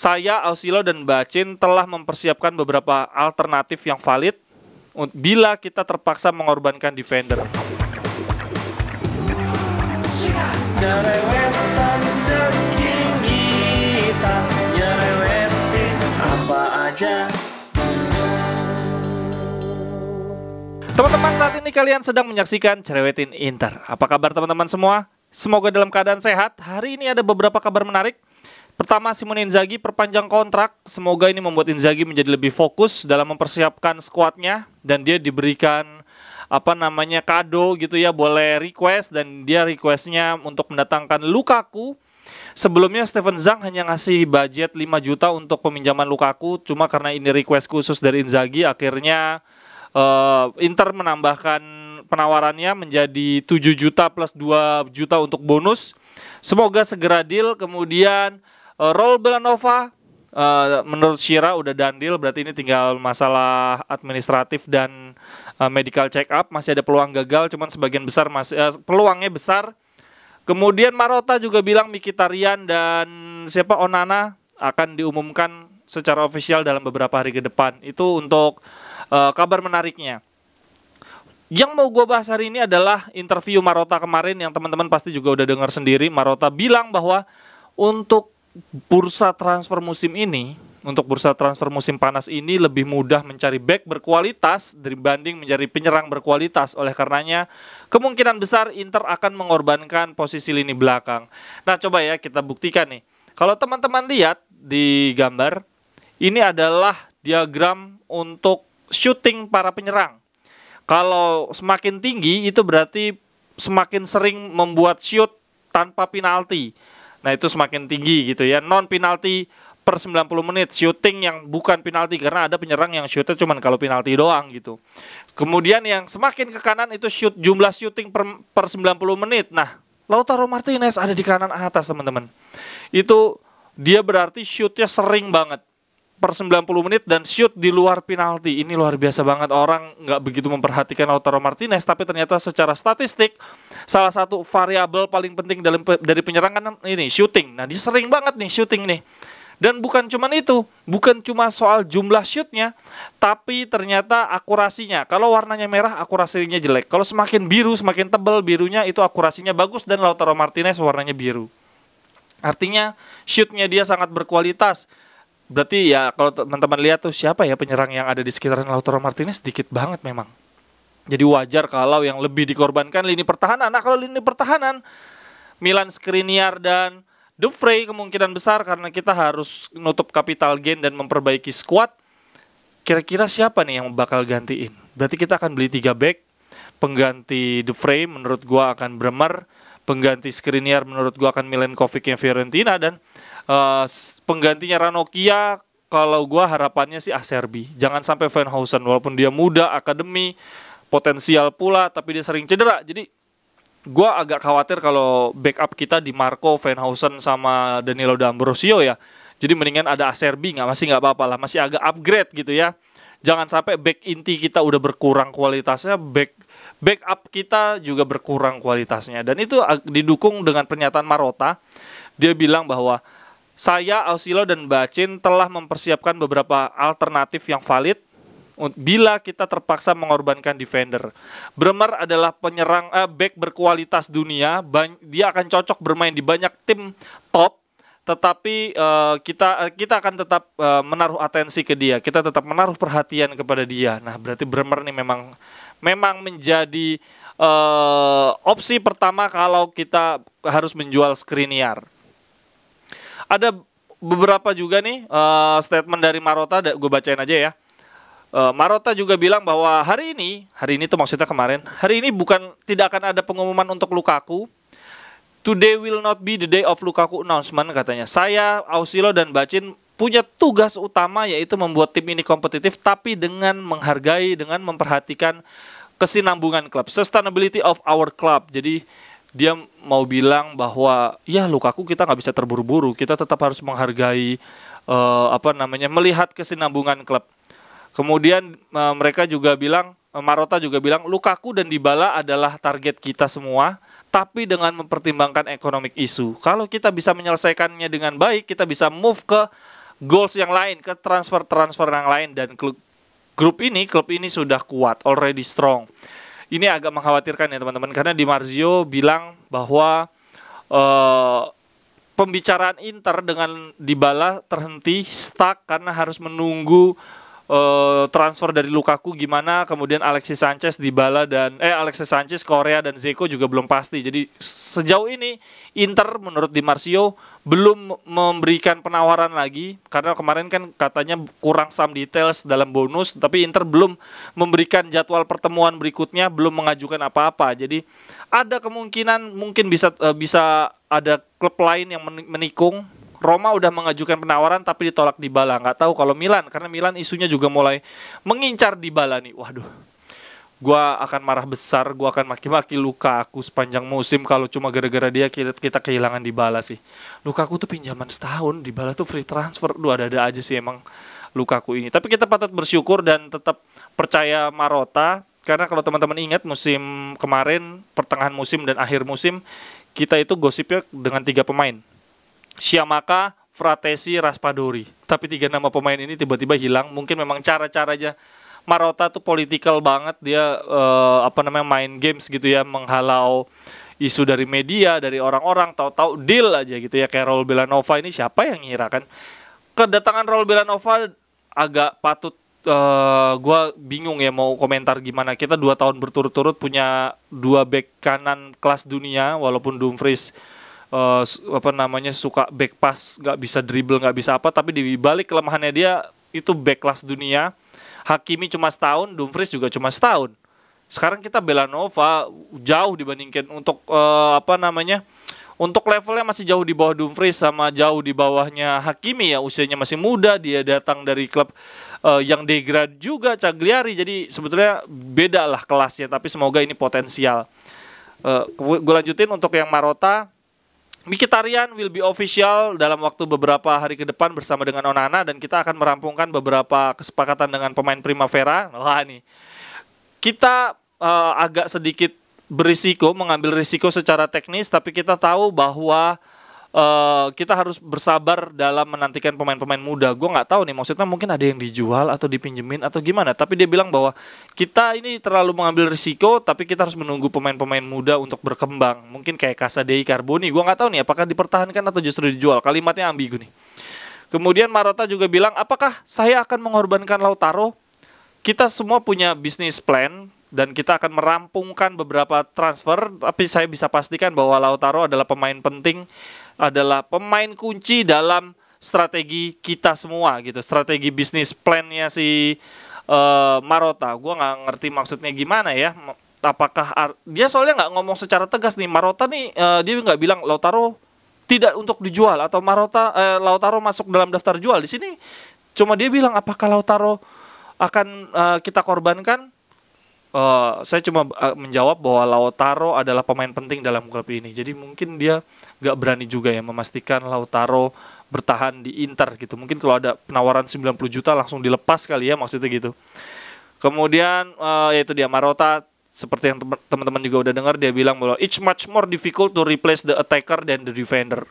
saya, Ausilo, dan Bacin telah mempersiapkan beberapa alternatif yang valid bila kita terpaksa mengorbankan defender. Teman-teman saat ini kalian sedang menyaksikan Cerewetin Inter. Apa kabar teman-teman semua? Semoga dalam keadaan sehat. Hari ini ada beberapa kabar menarik Pertama, Simon Inzaghi perpanjang kontrak. Semoga ini membuat Inzaghi menjadi lebih fokus dalam mempersiapkan skuadnya dan dia diberikan apa namanya kado gitu ya, boleh request dan dia requestnya untuk mendatangkan Lukaku. Sebelumnya Steven Zhang hanya ngasih budget 5 juta untuk peminjaman Lukaku, cuma karena ini request khusus dari Inzaghi akhirnya uh, Inter menambahkan penawarannya menjadi 7 juta plus 2 juta untuk bonus. Semoga segera deal kemudian uh, Belanova uh, menurut Shira udah dandil berarti ini tinggal masalah administratif dan uh, medical check up masih ada peluang gagal cuman sebagian besar masih uh, peluangnya besar. Kemudian Marota juga bilang Mikitarian dan siapa Onana akan diumumkan secara ofisial dalam beberapa hari ke depan. Itu untuk uh, kabar menariknya. Yang mau gue bahas hari ini adalah interview Marota kemarin yang teman-teman pasti juga udah dengar sendiri. Marota bilang bahwa untuk bursa transfer musim ini untuk bursa transfer musim panas ini lebih mudah mencari back berkualitas dibanding mencari penyerang berkualitas. Oleh karenanya, kemungkinan besar Inter akan mengorbankan posisi lini belakang. Nah, coba ya kita buktikan nih. Kalau teman-teman lihat di gambar, ini adalah diagram untuk shooting para penyerang. Kalau semakin tinggi itu berarti semakin sering membuat shoot tanpa penalti. Nah, itu semakin tinggi gitu ya. Non penalti per 90 menit shooting yang bukan penalti karena ada penyerang yang shootnya cuman kalau penalti doang gitu. Kemudian yang semakin ke kanan itu shoot jumlah shooting per, per 90 menit. Nah, Lautaro Martinez ada di kanan atas, teman-teman. Itu dia berarti shootnya sering banget per 90 menit dan shoot di luar penalti. Ini luar biasa banget orang nggak begitu memperhatikan Lautaro Martinez tapi ternyata secara statistik salah satu variabel paling penting dalam dari penyerangan ini shooting. Nah, dia sering banget nih shooting nih. Dan bukan cuma itu, bukan cuma soal jumlah shootnya, tapi ternyata akurasinya. Kalau warnanya merah, akurasinya jelek. Kalau semakin biru, semakin tebal birunya, itu akurasinya bagus dan Lautaro Martinez warnanya biru. Artinya shootnya dia sangat berkualitas berarti ya kalau teman-teman lihat tuh siapa ya penyerang yang ada di sekitaran Lautaro Martinez sedikit banget memang. Jadi wajar kalau yang lebih dikorbankan lini pertahanan. Nah kalau lini pertahanan Milan Skriniar dan Dufrey kemungkinan besar karena kita harus nutup capital gain dan memperbaiki squad. Kira-kira siapa nih yang bakal gantiin? Berarti kita akan beli 3 back. Pengganti Dufrey menurut gua akan Bremer. Pengganti Skriniar menurut gua akan Milenkovic yang Fiorentina. Dan uh, penggantinya Ranokia kalau gua harapannya sih Aserbi. Jangan sampai Van Housen walaupun dia muda, akademi, potensial pula, tapi dia sering cedera. Jadi gua agak khawatir kalau backup kita di Marco, Van Housen sama Danilo D'Ambrosio ya. Jadi mendingan ada Aserbi nggak masih nggak apa-apa lah, masih agak upgrade gitu ya. Jangan sampai back inti kita udah berkurang kualitasnya, back backup kita juga berkurang kualitasnya. Dan itu didukung dengan pernyataan Marota. Dia bilang bahwa saya, Ausilo, dan Bacin telah mempersiapkan beberapa alternatif yang valid bila kita terpaksa mengorbankan defender. Bremer adalah penyerang eh, back berkualitas dunia, dia akan cocok bermain di banyak tim top tetapi uh, kita eh, kita akan tetap uh, menaruh atensi ke dia, kita tetap menaruh perhatian kepada dia. Nah, berarti Bremer ini memang memang menjadi uh, opsi pertama kalau kita harus menjual Skriniar. Ada beberapa juga nih uh, statement dari Marota, gue bacain aja ya. Uh, Marota juga bilang bahwa hari ini, hari ini tuh maksudnya kemarin, hari ini bukan tidak akan ada pengumuman untuk Lukaku. Today will not be the day of Lukaku announcement katanya. Saya, Ausilo dan Bacin punya tugas utama yaitu membuat tim ini kompetitif tapi dengan menghargai, dengan memperhatikan kesinambungan klub, sustainability of our club. Jadi dia mau bilang bahwa ya Lukaku kita nggak bisa terburu-buru, kita tetap harus menghargai uh, apa namanya melihat kesinambungan klub. Kemudian uh, mereka juga bilang eh, Marota juga bilang Lukaku dan Dybala adalah target kita semua, tapi dengan mempertimbangkan ekonomik isu. Kalau kita bisa menyelesaikannya dengan baik, kita bisa move ke goals yang lain, ke transfer-transfer yang lain dan klub grup ini, klub ini sudah kuat, already strong ini agak mengkhawatirkan ya teman-teman karena Di Marzio bilang bahwa uh, pembicaraan Inter dengan Dybala terhenti stuck karena harus menunggu Eh, transfer dari Lukaku gimana, kemudian Alexis Sanchez Bala dan eh Alexis Sanchez Korea dan Zeko juga belum pasti. Jadi sejauh ini Inter menurut Di Marzio belum memberikan penawaran lagi karena kemarin kan katanya kurang some details dalam bonus tapi Inter belum memberikan jadwal pertemuan berikutnya, belum mengajukan apa-apa. Jadi ada kemungkinan mungkin bisa eh, bisa ada klub lain yang menikung Roma udah mengajukan penawaran tapi ditolak di Bala. Gak tahu kalau Milan karena Milan isunya juga mulai mengincar di Bala nih. Waduh. Gua akan marah besar, gua akan maki-maki luka aku sepanjang musim kalau cuma gara-gara dia kita, kehilangan di Bala sih. Luka aku tuh pinjaman setahun, di Bala tuh free transfer. Duh ada-ada aja sih emang luka aku ini. Tapi kita patut bersyukur dan tetap percaya Marota karena kalau teman-teman ingat musim kemarin pertengahan musim dan akhir musim kita itu gosipnya dengan tiga pemain Siamaka, Fratesi, Raspadori. Tapi tiga nama pemain ini tiba-tiba hilang. Mungkin memang cara-caranya Marota tuh political banget dia uh, apa namanya main games gitu ya menghalau isu dari media dari orang-orang tahu-tahu deal aja gitu ya kayak Raul Belanova ini siapa yang ngira kan kedatangan Raul Belanova agak patut uh, eh, gue bingung ya mau komentar gimana kita dua tahun berturut-turut punya dua back kanan kelas dunia walaupun Dumfries uh, apa namanya suka back pass nggak bisa dribble nggak bisa apa tapi di balik kelemahannya dia itu back kelas dunia Hakimi cuma setahun Dumfries juga cuma setahun sekarang kita Belanova jauh dibandingkan untuk uh, apa namanya untuk levelnya masih jauh di bawah Dumfries sama jauh di bawahnya Hakimi ya usianya masih muda dia datang dari klub uh, yang degrad juga Cagliari jadi sebetulnya beda lah kelasnya tapi semoga ini potensial uh, gue lanjutin untuk yang Marota Mikitarian will be official dalam waktu beberapa hari ke depan bersama dengan Onana dan kita akan merampungkan beberapa kesepakatan dengan pemain Primavera. Wah nih. Kita uh, agak sedikit berisiko mengambil risiko secara teknis tapi kita tahu bahwa Eh, kita harus bersabar dalam menantikan pemain-pemain muda. Gue nggak tahu nih maksudnya mungkin ada yang dijual atau dipinjemin atau gimana. Tapi dia bilang bahwa kita ini terlalu mengambil risiko, tapi kita harus menunggu pemain-pemain muda untuk berkembang. Mungkin kayak Kasadei Carboni. Gue nggak tahu nih apakah dipertahankan atau justru dijual. Kalimatnya ambigu nih. Kemudian Marota juga bilang, apakah saya akan mengorbankan Lautaro? Kita semua punya bisnis plan dan kita akan merampungkan beberapa transfer, tapi saya bisa pastikan bahwa Lautaro adalah pemain penting adalah pemain kunci dalam strategi kita semua gitu strategi bisnis plannya si uh, Marota gue nggak ngerti maksudnya gimana ya apakah dia soalnya nggak ngomong secara tegas nih Marota nih uh, dia nggak bilang Lautaro tidak untuk dijual atau Marota uh, Lautaro masuk dalam daftar jual di sini cuma dia bilang apakah Lautaro akan uh, kita korbankan uh, saya cuma eh, menjawab bahwa Lautaro adalah pemain penting dalam klub ini. Jadi mungkin dia nggak berani juga ya memastikan Lautaro bertahan di Inter gitu. Mungkin kalau ada penawaran 90 juta langsung dilepas kali ya maksudnya gitu. Kemudian uh, yaitu dia Marota seperti yang teman-teman juga udah dengar dia bilang bahwa it's much more difficult to replace the attacker than the defender.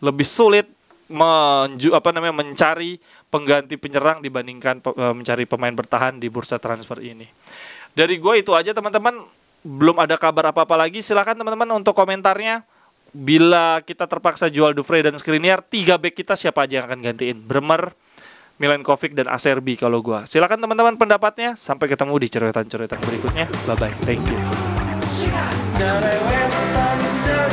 Lebih sulit menju apa namanya mencari pengganti penyerang dibandingkan pe mencari pemain bertahan di bursa transfer ini. Dari gue itu aja teman-teman. Belum ada kabar apa-apa lagi. Silahkan teman-teman untuk komentarnya. Bila kita terpaksa jual Dufre dan Skriniar, tiga back kita siapa aja yang akan gantiin? Bremer, Milenkovic, dan Acerbi kalau gue. Silahkan teman-teman pendapatnya. Sampai ketemu di cerewetan-cerewetan berikutnya. Bye-bye. Thank you.